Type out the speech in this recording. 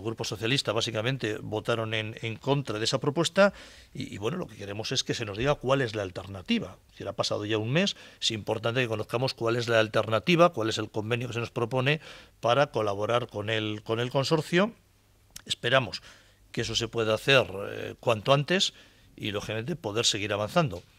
el Grupo Socialista básicamente votaron en, contra de esa propuesta y, bueno, lo que queremos es que se nos diga cuál es la alternativa. Si ha pasado ya un mes, es importante que conozcamos cuál es la alternativa, cuál es el convenio que se nos propone para colaborar con el, con el consorcio. Esperamos que eso se pueda hacer eh, cuanto antes y, lógicamente, poder seguir avanzando.